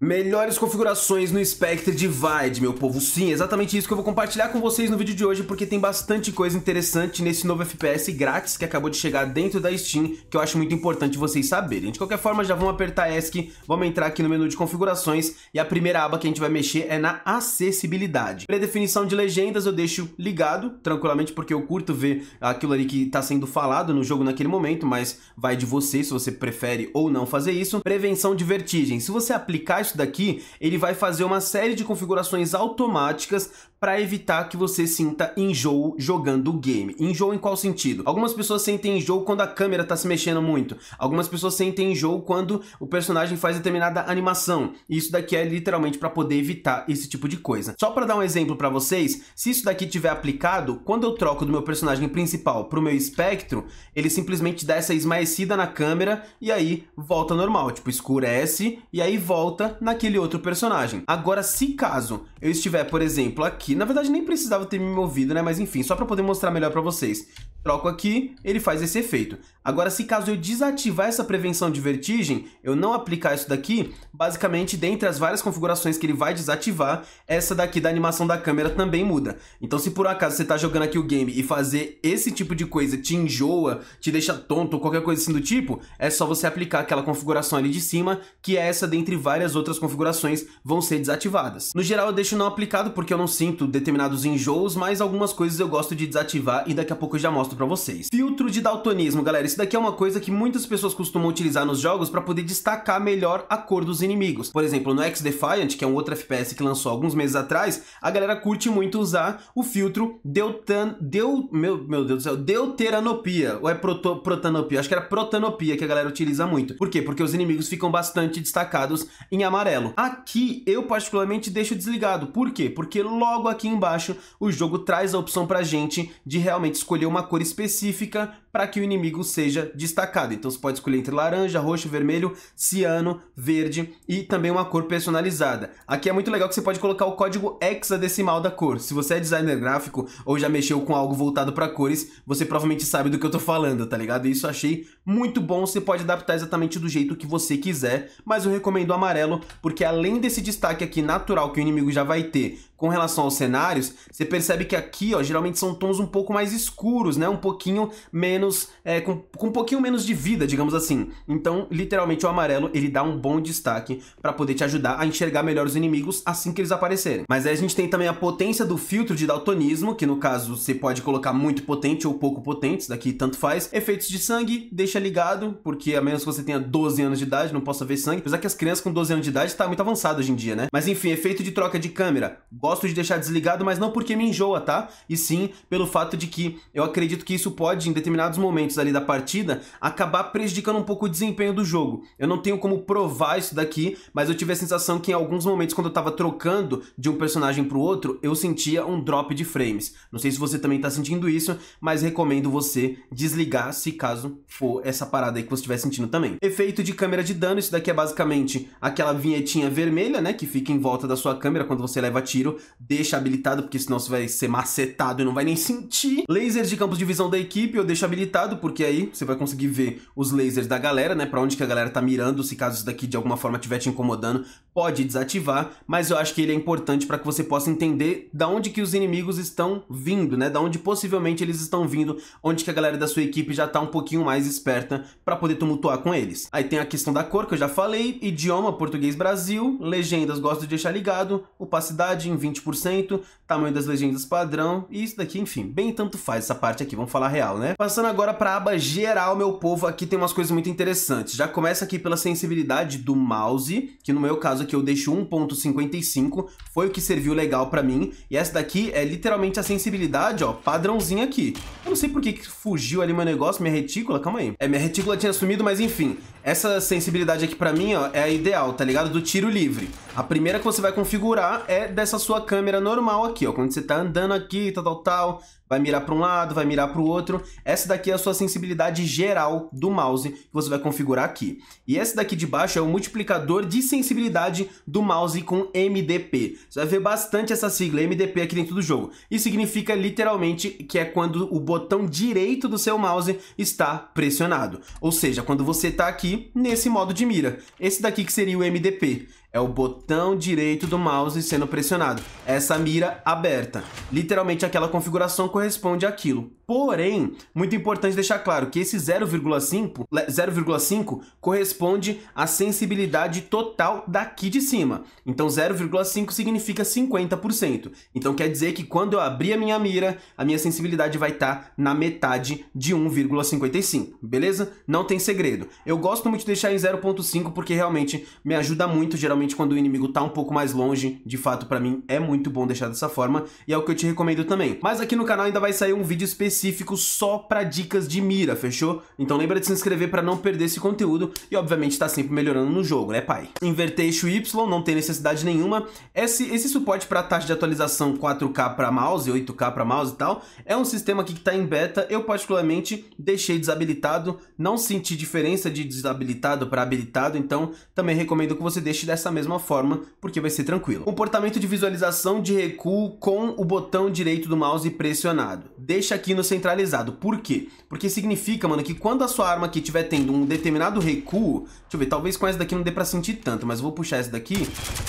Melhores configurações no Spectre Divide, meu povo. Sim, exatamente isso que eu vou compartilhar com vocês no vídeo de hoje, porque tem bastante coisa interessante nesse novo FPS grátis que acabou de chegar dentro da Steam, que eu acho muito importante vocês saberem. De qualquer forma, já vamos apertar ESC, vamos entrar aqui no menu de configurações, e a primeira aba que a gente vai mexer é na acessibilidade. Predefinição de legendas eu deixo ligado, tranquilamente, porque eu curto ver aquilo ali que está sendo falado no jogo naquele momento, mas vai de você se você prefere ou não fazer isso. Prevenção de vertigem. Se você aplicar isso daqui, ele vai fazer uma série de configurações automáticas para evitar que você sinta enjoo jogando o game. Enjoo em qual sentido? Algumas pessoas sentem enjoo quando a câmera tá se mexendo muito. Algumas pessoas sentem enjoo quando o personagem faz determinada animação. E isso daqui é literalmente para poder evitar esse tipo de coisa. Só para dar um exemplo para vocês, se isso daqui tiver aplicado, quando eu troco do meu personagem principal pro meu espectro, ele simplesmente dá essa esmaecida na câmera e aí volta normal, tipo escurece e aí volta naquele outro personagem. Agora, se caso eu estiver, por exemplo, aqui aqui. Na verdade, nem precisava ter me movido, né? Mas enfim, só para poder mostrar melhor para vocês troco aqui, ele faz esse efeito. Agora, se caso eu desativar essa prevenção de vertigem, eu não aplicar isso daqui, basicamente, dentre as várias configurações que ele vai desativar, essa daqui da animação da câmera também muda. Então, se por um acaso você está jogando aqui o game e fazer esse tipo de coisa te enjoa, te deixa tonto, qualquer coisa assim do tipo, é só você aplicar aquela configuração ali de cima, que é essa dentre várias outras configurações vão ser desativadas. No geral, eu deixo não aplicado porque eu não sinto determinados enjoos, mas algumas coisas eu gosto de desativar e daqui a pouco eu já mostro mostro pra vocês. Filtro de daltonismo, galera. Isso daqui é uma coisa que muitas pessoas costumam utilizar nos jogos pra poder destacar melhor a cor dos inimigos. Por exemplo, no X-Defiant, que é um outro FPS que lançou alguns meses atrás, a galera curte muito usar o filtro Deutan... Deu... Meu, meu Deus do céu. Deuteranopia. Ou é proto, protanopia? Acho que era protanopia que a galera utiliza muito. Por quê? Porque os inimigos ficam bastante destacados em amarelo. Aqui, eu particularmente deixo desligado. Por quê? Porque logo aqui embaixo, o jogo traz a opção pra gente de realmente escolher uma cor específica para que o inimigo seja destacado. Então você pode escolher entre laranja, roxo, vermelho, ciano, verde e também uma cor personalizada. Aqui é muito legal que você pode colocar o código hexadecimal da cor. Se você é designer gráfico ou já mexeu com algo voltado para cores, você provavelmente sabe do que eu tô falando, tá ligado? Isso achei muito bom, você pode adaptar exatamente do jeito que você quiser, mas eu recomendo o amarelo porque além desse destaque aqui natural que o inimigo já vai ter com relação aos cenários, você percebe que aqui, ó, geralmente são tons um pouco mais escuros, né? Um pouquinho menos, é, com, com um pouquinho menos de vida, digamos assim. Então, literalmente, o amarelo, ele dá um bom destaque para poder te ajudar a enxergar melhor os inimigos assim que eles aparecerem. Mas aí a gente tem também a potência do filtro de daltonismo, que no caso você pode colocar muito potente ou pouco potente, isso daqui tanto faz. Efeitos de sangue, deixa ligado, porque a menos que você tenha 12 anos de idade, não possa ver sangue. Apesar que as crianças com 12 anos de idade tá muito avançado hoje em dia, né? Mas enfim, efeito de troca de câmera, Gosto de deixar desligado, mas não porque me enjoa, tá? E sim pelo fato de que eu acredito que isso pode, em determinados momentos ali da partida, acabar prejudicando um pouco o desempenho do jogo. Eu não tenho como provar isso daqui, mas eu tive a sensação que em alguns momentos, quando eu tava trocando de um personagem pro outro, eu sentia um drop de frames. Não sei se você também tá sentindo isso, mas recomendo você desligar se caso for essa parada aí que você estiver sentindo também. Efeito de câmera de dano, isso daqui é basicamente aquela vinhetinha vermelha, né, que fica em volta da sua câmera quando você leva tiro, deixa habilitado, porque senão você vai ser macetado e não vai nem sentir. Lasers de campos de visão da equipe eu deixo habilitado, porque aí você vai conseguir ver os lasers da galera, né? Pra onde que a galera tá mirando, se caso isso daqui de alguma forma estiver te incomodando, pode desativar, mas eu acho que ele é importante para que você possa entender da onde que os inimigos estão vindo, né? Da onde possivelmente eles estão vindo, onde que a galera da sua equipe já tá um pouquinho mais esperta para poder tumultuar com eles. Aí tem a questão da cor que eu já falei, idioma português Brasil, legendas gosto de deixar ligado, opacidade em 20%, tamanho das legendas padrão e isso daqui, enfim, bem tanto faz essa parte aqui, vamos falar real, né? Passando agora para a aba geral, meu povo, aqui tem umas coisas muito interessantes. Já começa aqui pela sensibilidade do mouse, que no meu caso aqui eu deixo 1.55, foi o que serviu legal pra mim. E essa daqui é literalmente a sensibilidade, ó, padrãozinho aqui. Eu não sei por que, que fugiu ali meu negócio, minha retícula, calma aí. É, minha retícula tinha sumido, mas enfim. Essa sensibilidade aqui pra mim, ó, é a ideal, tá ligado? Do tiro livre. A primeira que você vai configurar é dessa sua câmera normal aqui, ó. Quando você tá andando aqui, tal, tal, tal, vai mirar para um lado, vai mirar para o outro. Essa daqui é a sua sensibilidade geral do mouse que você vai configurar aqui. E esse daqui de baixo é o multiplicador de sensibilidade do mouse com MDP. Você vai ver bastante essa sigla MDP aqui dentro do jogo. E significa literalmente que é quando o botão direito do seu mouse está pressionado. Ou seja, quando você está aqui nesse modo de mira. Esse daqui que seria o MDP. É o botão direito do mouse sendo pressionado. Essa mira aberta. Literalmente aquela configuração corresponde àquilo. Porém, muito importante deixar claro que esse 0,5 corresponde à sensibilidade total daqui de cima. Então 0,5 significa 50%. Então quer dizer que quando eu abrir a minha mira, a minha sensibilidade vai estar tá na metade de 1,55, beleza? Não tem segredo. Eu gosto muito de deixar em 0,5 porque realmente me ajuda muito, geralmente quando o inimigo está um pouco mais longe, de fato para mim é muito bom deixar dessa forma e é o que eu te recomendo também. Mas aqui no canal ainda vai sair um vídeo específico específico só para dicas de mira, fechou? Então lembra de se inscrever para não perder esse conteúdo e obviamente tá sempre melhorando no jogo, né pai? Inverter eixo Y, não tem necessidade nenhuma. Esse, esse suporte para taxa de atualização 4K para mouse, 8K para mouse e tal, é um sistema aqui que está em beta. Eu particularmente deixei desabilitado, não senti diferença de desabilitado para habilitado, então também recomendo que você deixe dessa mesma forma, porque vai ser tranquilo. Comportamento de visualização de recuo com o botão direito do mouse pressionado. Deixa aqui no centralizado. Por quê? Porque significa, mano, que quando a sua arma aqui estiver tendo um determinado recuo... Deixa eu ver, talvez com essa daqui não dê pra sentir tanto, mas vou puxar essa daqui.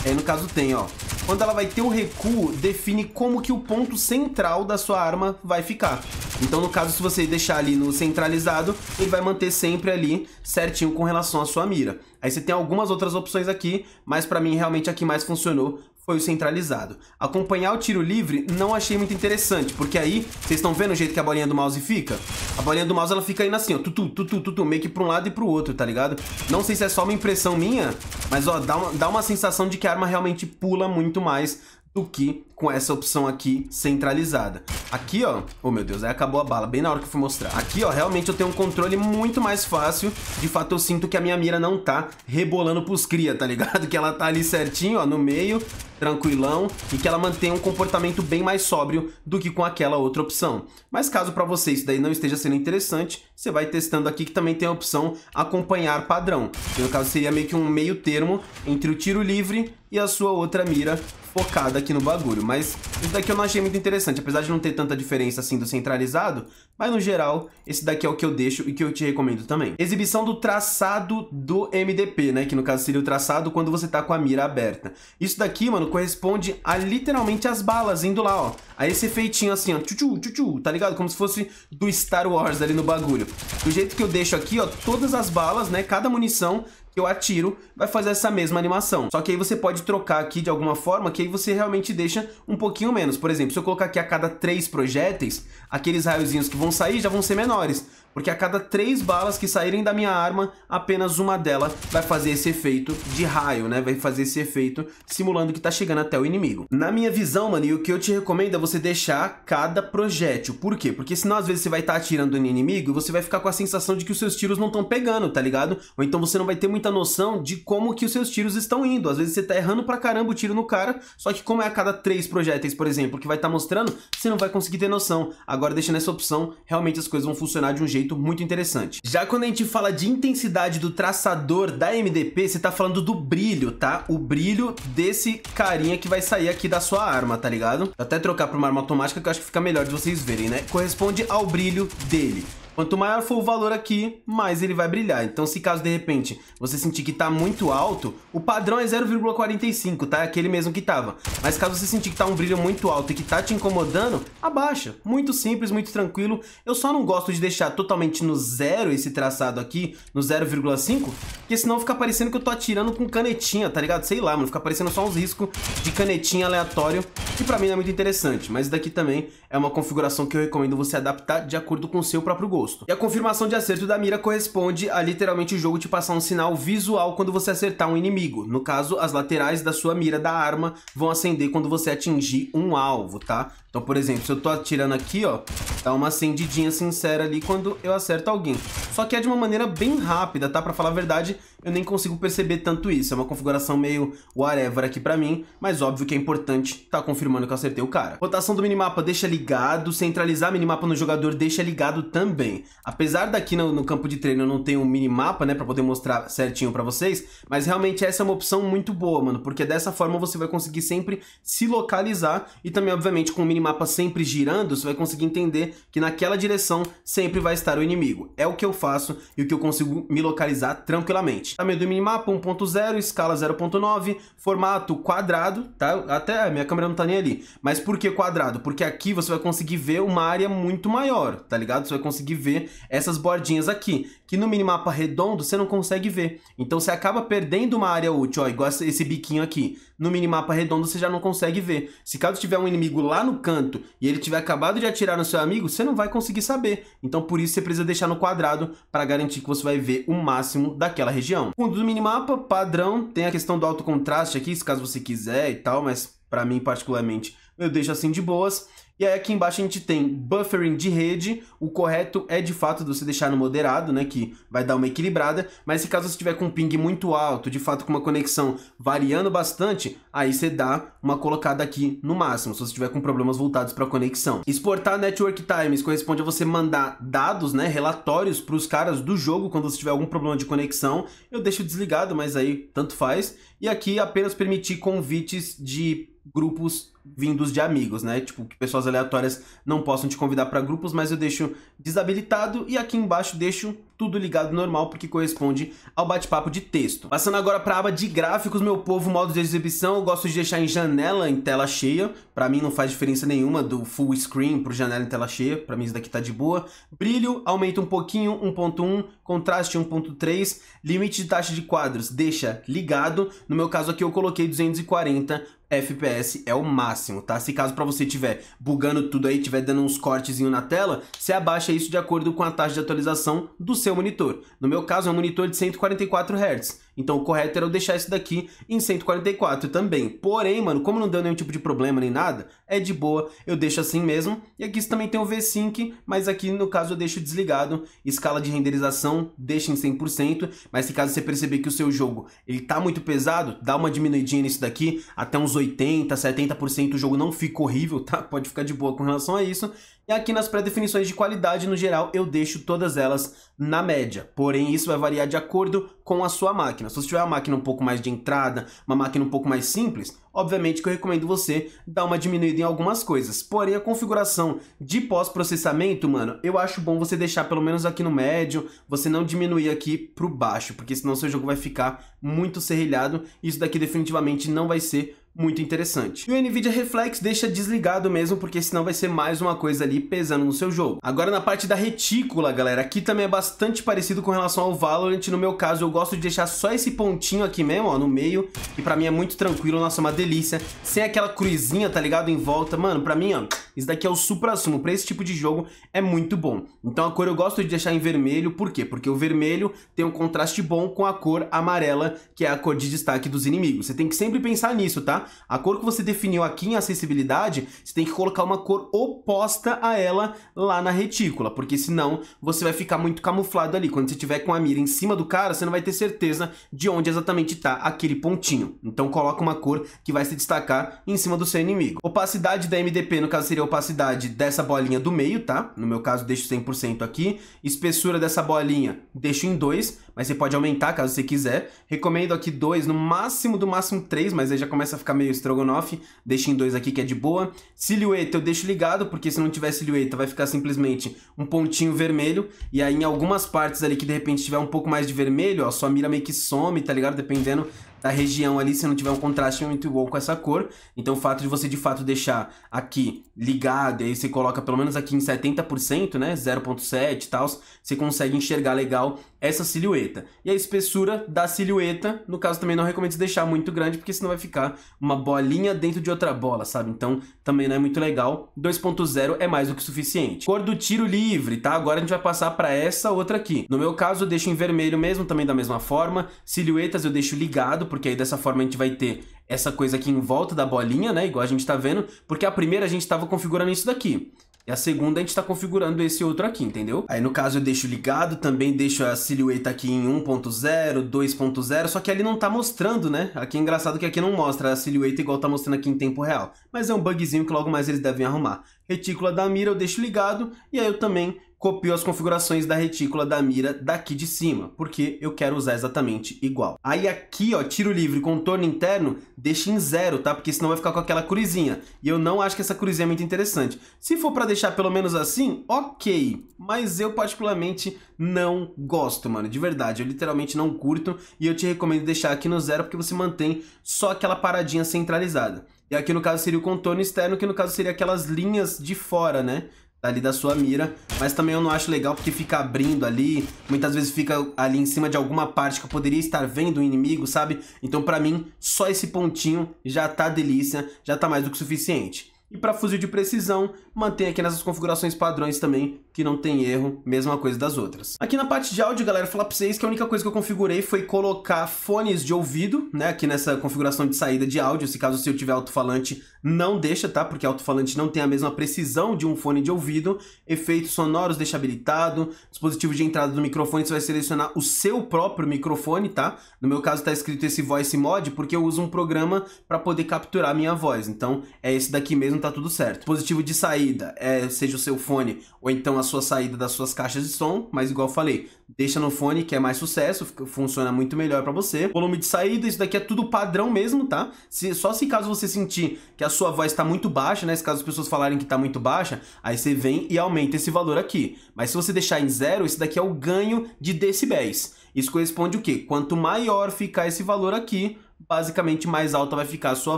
Aí, é, no caso, tem, ó. Quando ela vai ter o recuo, define como que o ponto central da sua arma vai ficar. Então, no caso, se você deixar ali no centralizado, ele vai manter sempre ali certinho com relação à sua mira. Aí você tem algumas outras opções aqui, mas pra mim realmente a que mais funcionou foi o centralizado. Acompanhar o tiro livre não achei muito interessante, porque aí, vocês estão vendo o jeito que a bolinha do mouse fica? A bolinha do mouse, ela fica indo assim, ó, tutu, tutu, tutu, meio que pra um lado e pro outro, tá ligado? Não sei se é só uma impressão minha, mas, ó, dá uma, dá uma sensação de que a arma realmente pula muito mais do que com essa opção aqui centralizada. Aqui, ó, oh meu Deus, aí acabou a bala, bem na hora que eu fui mostrar. Aqui, ó, realmente eu tenho um controle muito mais fácil, de fato eu sinto que a minha mira não tá rebolando pros cria, tá ligado? Que ela tá ali certinho, ó, no meio, tranquilão, e que ela mantém um comportamento bem mais sóbrio do que com aquela outra opção. Mas caso para você isso daí não esteja sendo interessante, você vai testando aqui que também tem a opção acompanhar padrão, que no caso seria meio que um meio termo entre o tiro livre e a sua outra mira focada aqui no bagulho. Mas isso daqui eu não achei muito interessante, apesar de não ter tanta diferença assim do centralizado, mas no geral, esse daqui é o que eu deixo e que eu te recomendo também. Exibição do traçado do MDP, né, que no caso seria o traçado quando você tá com a mira aberta. Isso daqui, mano, corresponde a literalmente as balas indo lá, ó, a esse efeitinho assim, ó, tchutchu, tchutchu, tá ligado? Como se fosse do Star Wars ali no bagulho. Do jeito que eu deixo aqui, ó, todas as balas, né, cada munição que eu atiro, vai fazer essa mesma animação. Só que aí você pode trocar aqui de alguma forma, que aí você realmente deixa um pouquinho menos. Por exemplo, se eu colocar aqui a cada três projéteis, aqueles raiozinhos que vão sair já vão ser menores porque a cada três balas que saírem da minha arma, apenas uma delas vai fazer esse efeito de raio, né? Vai fazer esse efeito simulando que tá chegando até o inimigo. Na minha visão, mano, e o que eu te recomendo é você deixar cada projétil. Por quê? Porque senão às vezes você vai estar tá atirando no inimigo e você vai ficar com a sensação de que os seus tiros não estão pegando, tá ligado? Ou então você não vai ter muita noção de como que os seus tiros estão indo. Às vezes você tá errando pra caramba o tiro no cara, só que como é a cada três projéteis, por exemplo, que vai estar tá mostrando, você não vai conseguir ter noção. Agora deixando essa opção, realmente as coisas vão funcionar de um jeito jeito muito interessante. Já quando a gente fala de intensidade do traçador da MDP, você tá falando do brilho, tá? O brilho desse carinha que vai sair aqui da sua arma, tá ligado? Vou até trocar pra uma arma automática que eu acho que fica melhor de vocês verem, né? Corresponde ao brilho dele. Quanto maior for o valor aqui, mais ele vai brilhar. Então, se caso de repente você sentir que está muito alto, o padrão é 0,45, tá? É aquele mesmo que estava. Mas caso você sentir que está um brilho muito alto e que está te incomodando, abaixa. Muito simples, muito tranquilo. Eu só não gosto de deixar totalmente no zero esse traçado aqui, no 0,5, porque senão fica parecendo que eu tô atirando com canetinha, tá ligado? Sei lá, mano, fica parecendo só uns riscos de canetinha aleatório, que pra mim não é muito interessante. Mas daqui também é uma configuração que eu recomendo você adaptar de acordo com o seu próprio gosto oposto. E a confirmação de acerto da mira corresponde a literalmente o jogo te passar um sinal visual quando você acertar um inimigo. No caso, as laterais da sua mira da arma vão acender quando você atingir um alvo, tá? Então, por exemplo, se eu tô atirando aqui, ó, dá uma acendidinha sincera ali quando eu acerto alguém. Só que é de uma maneira bem rápida, tá? Pra falar a verdade, eu nem consigo perceber tanto isso. É uma configuração meio whatever aqui pra mim, mas óbvio que é importante tá confirmando que eu acertei o cara. Rotação do minimapa deixa ligado, centralizar minimapa no jogador deixa ligado também. Apesar daqui no, no campo de treino eu não ter um minimapa, né, pra poder mostrar certinho pra vocês, mas realmente essa é uma opção muito boa, mano, porque dessa forma você vai conseguir sempre se localizar e também, obviamente, com o minimapa mapa sempre girando, você vai conseguir entender que naquela direção sempre vai estar o inimigo. É o que eu faço e o que eu consigo me localizar tranquilamente. Tamanho tá, do minimapa 1.0, escala 0.9, formato quadrado, tá? Até a minha câmera não tá nem ali. Mas por que quadrado? Porque aqui você vai conseguir ver uma área muito maior, tá ligado? Você vai conseguir ver essas bordinhas aqui que no minimapa redondo você não consegue ver. Então você acaba perdendo uma área útil, ó, igual esse biquinho aqui. No minimapa redondo você já não consegue ver. Se caso tiver um inimigo lá no canto e ele tiver acabado de atirar no seu amigo, você não vai conseguir saber. Então por isso você precisa deixar no quadrado para garantir que você vai ver o máximo daquela região. Fundo do minimapa, padrão, tem a questão do alto contraste aqui, se caso você quiser e tal, mas para mim particularmente eu deixo assim de boas. E aí aqui embaixo a gente tem buffering de rede, o correto é de fato você deixar no moderado, né, que vai dar uma equilibrada, mas se caso você tiver com um ping muito alto, de fato com uma conexão variando bastante, aí você dá uma colocada aqui no máximo, se você tiver com problemas voltados para conexão. Exportar network times corresponde a você mandar dados, né, relatórios para os caras do jogo quando você tiver algum problema de conexão. Eu deixo desligado, mas aí tanto faz. E aqui apenas permitir convites de grupos vindos de amigos, né? Tipo, que pessoas aleatórias não possam te convidar para grupos, mas eu deixo desabilitado e aqui embaixo deixo tudo ligado normal porque corresponde ao bate-papo de texto. Passando agora para a aba de gráficos, meu povo, modo de exibição, eu gosto de deixar em janela em tela cheia. Para mim não faz diferença nenhuma do full screen pro janela em tela cheia, para mim isso daqui tá de boa. Brilho aumenta um pouquinho, 1.1, contraste 1.3, limite de taxa de quadros deixa ligado. No meu caso aqui eu coloquei 240 FPS é o máximo, tá? Se caso para você tiver bugando tudo aí, tiver dando uns cortezinho na tela, você abaixa isso de acordo com a taxa de atualização do seu monitor. No meu caso é um monitor de 144 Hz. Então o correto era eu deixar isso daqui em 144 também. Porém, mano, como não deu nenhum tipo de problema nem nada, é de boa, eu deixo assim mesmo. E aqui também tem o V-Sync, mas aqui no caso eu deixo desligado. Escala de renderização, deixa em 100%, mas se caso você perceber que o seu jogo ele tá muito pesado, dá uma diminuidinha nisso daqui, até uns 80, 70% o jogo não fica horrível, tá? Pode ficar de boa com relação a isso. E aqui nas pré-definições de qualidade, no geral, eu deixo todas elas na média. Porém, isso vai variar de acordo com a sua máquina. Se você tiver uma máquina um pouco mais de entrada, uma máquina um pouco mais simples, obviamente que eu recomendo você dar uma diminuída em algumas coisas. Porém, a configuração de pós-processamento, mano, eu acho bom você deixar pelo menos aqui no médio, você não diminuir aqui pro baixo, porque senão seu jogo vai ficar muito serrilhado. Isso daqui definitivamente não vai ser muito interessante. E o NVIDIA Reflex deixa desligado mesmo, porque senão vai ser mais uma coisa ali pesando no seu jogo. Agora na parte da retícula, galera, aqui também é bastante parecido com relação ao Valorant. No meu caso, eu gosto de deixar só esse pontinho aqui mesmo, ó, no meio, e pra mim é muito tranquilo, nossa, é uma delícia. Sem aquela cruzinha, tá ligado, em volta. Mano, pra mim, ó, isso daqui é o supra-sumo. Pra esse tipo de jogo, é muito bom. Então a cor eu gosto de deixar em vermelho, por quê? Porque o vermelho tem um contraste bom com a cor amarela, que é a cor de destaque dos inimigos. Você tem que sempre pensar nisso, tá? A cor que você definiu aqui em acessibilidade, você tem que colocar uma cor oposta a ela lá na retícula, porque senão você vai ficar muito camuflado ali. Quando você tiver com a mira em cima do cara, você não vai ter certeza de onde exatamente está aquele pontinho. Então coloca uma cor que vai se destacar em cima do seu inimigo. Opacidade da MDP, no caso, seria a opacidade dessa bolinha do meio, tá? No meu caso, deixo 100% aqui. Espessura dessa bolinha, deixo em 2, mas você pode aumentar caso você quiser. Recomendo aqui 2, no máximo do máximo 3, mas aí já começa a ficar meio estrogonofe, deixo em dois aqui que é de boa. Silhueta eu deixo ligado, porque se não tiver silhueta vai ficar simplesmente um pontinho vermelho, e aí em algumas partes ali que de repente tiver um pouco mais de vermelho, ó, sua mira meio que some, tá ligado? Dependendo da região ali, se não tiver um contraste muito bom com essa cor. Então o fato de você de fato deixar aqui ligado, e aí você coloca pelo menos aqui em 70%, né, 0.7 e tal, você consegue enxergar legal essa silhueta. E a espessura da silhueta, no caso também não recomendo deixar muito grande, porque senão vai ficar uma bolinha dentro de outra bola, sabe? Então também não é muito legal. 2.0 é mais do que suficiente. Cor do tiro livre, tá? Agora a gente vai passar para essa outra aqui. No meu caso eu deixo em vermelho mesmo, também da mesma forma. Silhuetas eu deixo ligado, porque aí dessa forma a gente vai ter essa coisa aqui em volta da bolinha, né? Igual a gente tá vendo, porque a primeira a gente tava configurando isso daqui. E a segunda a gente está configurando esse outro aqui, entendeu? Aí no caso eu deixo ligado, também deixo a silhueta aqui em 1.0, 2.0, só que ali não tá mostrando, né? Aqui é engraçado que aqui não mostra a silhueta igual tá mostrando aqui em tempo real. Mas é um bugzinho que logo mais eles devem arrumar. Retícula da mira eu deixo ligado e aí eu também copio as configurações da retícula da mira daqui de cima, porque eu quero usar exatamente igual. Aí aqui, ó, tiro livre, contorno interno, deixa em zero, tá? Porque senão vai ficar com aquela cruzinha. E eu não acho que essa cruzinha é muito interessante. Se for para deixar pelo menos assim, ok. Mas eu particularmente não gosto, mano, de verdade. Eu literalmente não curto e eu te recomendo deixar aqui no zero porque você mantém só aquela paradinha centralizada. E aqui no caso seria o contorno externo, que no caso seria aquelas linhas de fora, né? ali da sua mira, mas também eu não acho legal porque fica abrindo ali, muitas vezes fica ali em cima de alguma parte que eu poderia estar vendo o inimigo, sabe? Então para mim, só esse pontinho já tá delícia, já tá mais do que suficiente. E para fuzil de precisão, mantém aqui nessas configurações padrões também, que não tem erro, mesma coisa das outras. Aqui na parte de áudio, galera, falar para vocês que a única coisa que eu configurei foi colocar fones de ouvido, né, aqui nessa configuração de saída de áudio, se caso o tiver alto-falante, não deixa, tá? Porque alto-falante não tem a mesma precisão de um fone de ouvido, efeitos sonoros deixa habilitado, dispositivo de entrada do microfone, você vai selecionar o seu próprio microfone, tá? No meu caso tá escrito esse voice mod, porque eu uso um programa para poder capturar minha voz, então é esse daqui mesmo não tá tudo certo. Dispositivo de saída, é, seja o seu fone ou então a sua saída das suas caixas de som, mas igual eu falei, deixa no fone que é mais sucesso, funciona muito melhor para você. Volume de saída, isso daqui é tudo padrão mesmo, tá? Se, só se caso você sentir que a sua voz tá muito baixa, né? Se caso as pessoas falarem que tá muito baixa, aí você vem e aumenta esse valor aqui. Mas se você deixar em zero, isso daqui é o ganho de decibéis. Isso corresponde o quê? Quanto maior ficar esse valor aqui, basicamente mais alta vai ficar a sua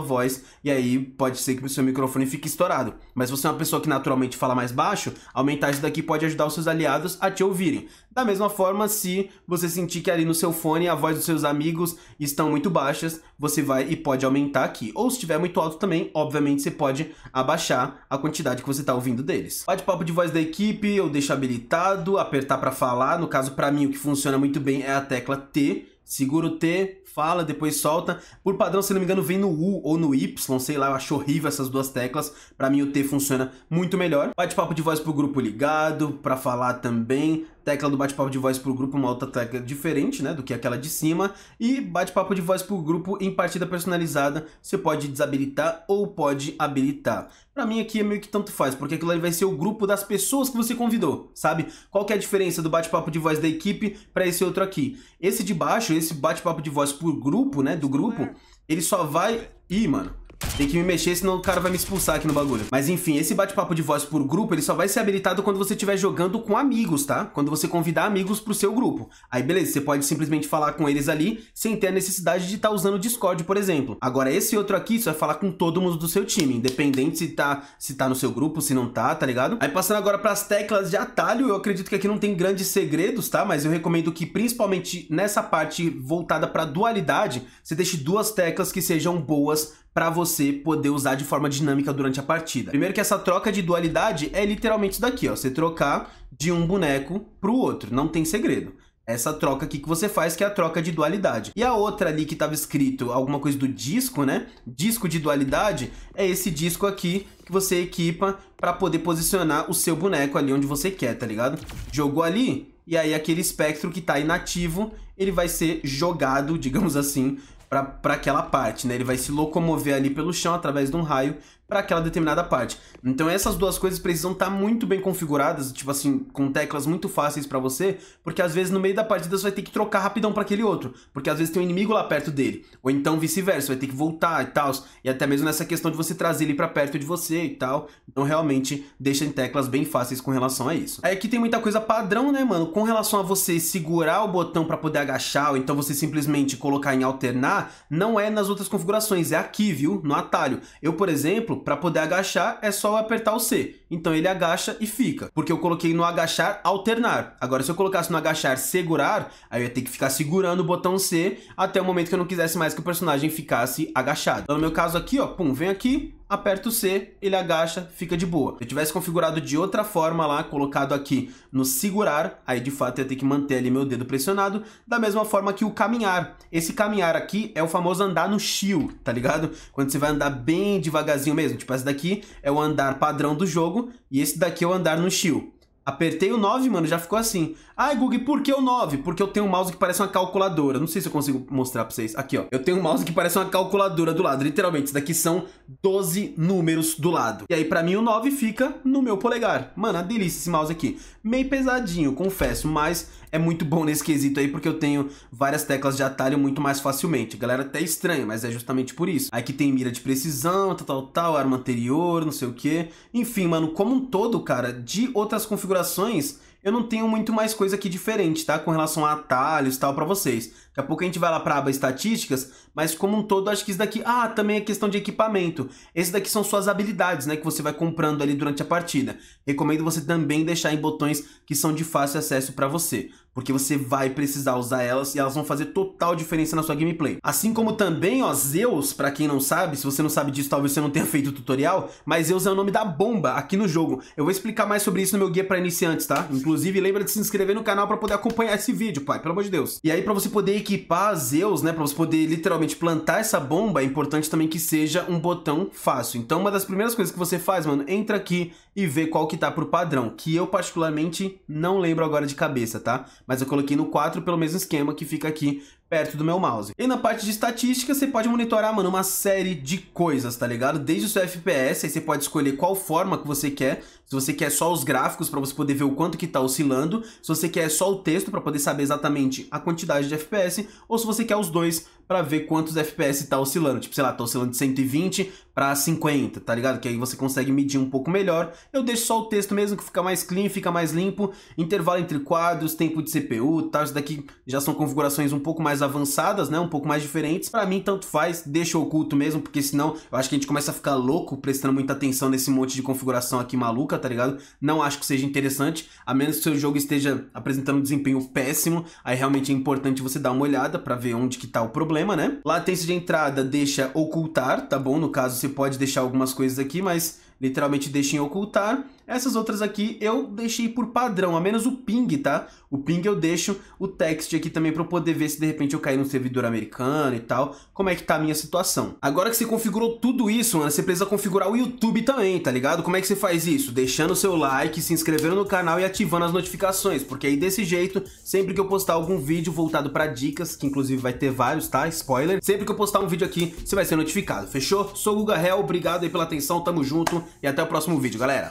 voz e aí pode ser que o seu microfone fique estourado. Mas se você é uma pessoa que naturalmente fala mais baixo, aumentar isso daqui pode ajudar os seus aliados a te ouvirem. Da mesma forma, se você sentir que ali no seu fone a voz dos seus amigos estão muito baixas, você vai e pode aumentar aqui. Ou se estiver muito alto também, obviamente você pode abaixar a quantidade que você está ouvindo deles. Bate-papo de voz da equipe, eu deixo habilitado, apertar para falar, no caso para mim o que funciona muito bem é a tecla T, segura o T, fala, depois solta. Por padrão, se não me engano, vem no U ou no Y, sei lá, eu acho horrível essas duas teclas. Para mim o T funciona muito melhor. Bate-papo de voz pro grupo ligado, para falar também tecla do bate-papo de voz por grupo uma outra tecla diferente, né, do que aquela de cima, e bate-papo de voz por grupo em partida personalizada, você pode desabilitar ou pode habilitar. Pra mim aqui é meio que tanto faz, porque aquilo ali vai ser o grupo das pessoas que você convidou, sabe? Qual que é a diferença do bate-papo de voz da equipe para esse outro aqui? Esse de baixo, esse bate-papo de voz por grupo, né, do grupo, é. ele só vai... É. Ih, mano, tem que me mexer, senão o cara vai me expulsar aqui no bagulho. Mas enfim, esse bate-papo de voz por grupo, ele só vai ser habilitado quando você estiver jogando com amigos, tá? Quando você convidar amigos pro seu grupo. Aí beleza, você pode simplesmente falar com eles ali, sem ter a necessidade de estar tá usando o Discord, por exemplo. Agora, esse outro aqui, você vai falar com todo mundo do seu time, independente se tá, se tá no seu grupo, se não tá, tá ligado? Aí passando agora pras teclas de atalho, eu acredito que aqui não tem grandes segredos, tá? Mas eu recomendo que, principalmente nessa parte voltada pra dualidade, você deixe duas teclas que sejam boas para você poder usar de forma dinâmica durante a partida. Primeiro que essa troca de dualidade é literalmente isso daqui, ó. Você trocar de um boneco pro outro, não tem segredo. Essa troca aqui que você faz, que é a troca de dualidade. E a outra ali que tava escrito alguma coisa do disco, né? Disco de dualidade, é esse disco aqui que você equipa para poder posicionar o seu boneco ali onde você quer, tá ligado? Jogou ali, e aí aquele espectro que está inativo, ele vai ser jogado, digamos assim, para aquela parte, né? Ele vai se locomover ali pelo chão através de um raio para aquela determinada parte. Então essas duas coisas precisam estar tá muito bem configuradas, tipo assim, com teclas muito fáceis para você, porque às vezes no meio da partida você vai ter que trocar rapidão para aquele outro, porque às vezes tem um inimigo lá perto dele, ou então vice-versa, vai ter que voltar e tal, e até mesmo nessa questão de você trazer ele para perto de você e tal. Então realmente deixa em teclas bem fáceis com relação a isso. Aí é que tem muita coisa padrão, né, mano, com relação a você segurar o botão para poder agachar, ou então você simplesmente colocar em alternar, não é nas outras configurações, é aqui, viu, no atalho. Eu, por exemplo, para poder agachar, é só eu apertar o C. Então ele agacha e fica. Porque eu coloquei no agachar alternar. Agora, se eu colocasse no agachar segurar, aí eu ia ter que ficar segurando o botão C até o momento que eu não quisesse mais que o personagem ficasse agachado. Então, no meu caso aqui, ó, pum, vem aqui, aperto C, ele agacha, fica de boa. Se eu tivesse configurado de outra forma lá, colocado aqui no segurar, aí de fato ia ter que manter ali meu dedo pressionado, da mesma forma que o caminhar. Esse caminhar aqui é o famoso andar no shield, tá ligado? Quando você vai andar bem devagarzinho mesmo, tipo esse daqui é o andar padrão do jogo e esse daqui é o andar no shield. Apertei o 9, mano, já ficou assim. Ai, Google, por que o 9? Porque eu tenho um mouse que parece uma calculadora. Não sei se eu consigo mostrar pra vocês. Aqui, ó. Eu tenho um mouse que parece uma calculadora do lado. Literalmente, isso daqui são 12 números do lado. E aí, pra mim, o 9 fica no meu polegar. Mano, a delícia esse mouse aqui. Meio pesadinho, confesso, mas é muito bom nesse quesito aí, porque eu tenho várias teclas de atalho muito mais facilmente. A galera até estranha, mas é justamente por isso. Aqui tem mira de precisão, tal, tal, tal, arma anterior, não sei o que. Enfim, mano, como um todo, cara, de outras configurações, eu não tenho muito mais coisa aqui diferente, tá? Com relação a atalhos e tal pra vocês. Daqui a pouco a gente vai lá pra aba estatísticas, mas como um todo, acho que isso daqui... Ah, também é questão de equipamento. Esse daqui são suas habilidades, né? Que você vai comprando ali durante a partida. Recomendo você também deixar em botões que são de fácil acesso para você. Porque você vai precisar usar elas e elas vão fazer total diferença na sua gameplay. Assim como também, ó, Zeus, pra quem não sabe, se você não sabe disso, talvez você não tenha feito o tutorial, mas Zeus é o nome da bomba aqui no jogo. Eu vou explicar mais sobre isso no meu guia pra iniciantes, tá? Inclusive, lembra de se inscrever no canal pra poder acompanhar esse vídeo, pai, pelo amor de Deus. E aí, pra você poder equipar Zeus, né, pra você poder literalmente realmente plantar essa bomba, é importante também que seja um botão fácil. Então, uma das primeiras coisas que você faz, mano, entra aqui e vê qual que tá pro padrão, que eu particularmente não lembro agora de cabeça, tá? Mas eu coloquei no 4 pelo mesmo esquema que fica aqui perto do meu mouse. E na parte de estatística, você pode monitorar, mano, uma série de coisas, tá ligado? Desde o seu FPS, aí você pode escolher qual forma que você quer. Se você quer só os gráficos para você poder ver o quanto que tá oscilando, se você quer só o texto para poder saber exatamente a quantidade de FPS, ou se você quer os dois para ver quantos FPS tá oscilando. Tipo, sei lá, tá oscilando de 120 para 50, tá ligado? Que aí você consegue medir um pouco melhor. Eu deixo só o texto mesmo, que fica mais clean, fica mais limpo. Intervalo entre quadros, tempo de CPU, tal. Isso daqui já são configurações um pouco mais avançadas, né? Um pouco mais diferentes. Para mim, tanto faz, deixa oculto mesmo, porque senão eu acho que a gente começa a ficar louco prestando muita atenção nesse monte de configuração aqui maluca, tá ligado? Não acho que seja interessante, a menos que o seu jogo esteja apresentando um desempenho péssimo. Aí realmente é importante você dar uma olhada para ver onde que tá o problema, né? Latência de entrada deixa ocultar, tá bom? No caso, se você pode deixar algumas coisas aqui, mas literalmente deixa em ocultar. Essas outras aqui eu deixei por padrão, a menos o ping, tá? O ping eu deixo o text aqui também para eu poder ver se de repente eu caí num servidor americano e tal, como é que tá a minha situação. Agora que você configurou tudo isso, mano, você precisa configurar o YouTube também, tá ligado? Como é que você faz isso? Deixando o seu like, se inscrevendo no canal e ativando as notificações, porque aí desse jeito, sempre que eu postar algum vídeo voltado para dicas, que inclusive vai ter vários, tá? Spoiler. Sempre que eu postar um vídeo aqui, você vai ser notificado, fechou? Sou o Guga Hell, obrigado aí pela atenção, tamo junto e até o próximo vídeo, galera.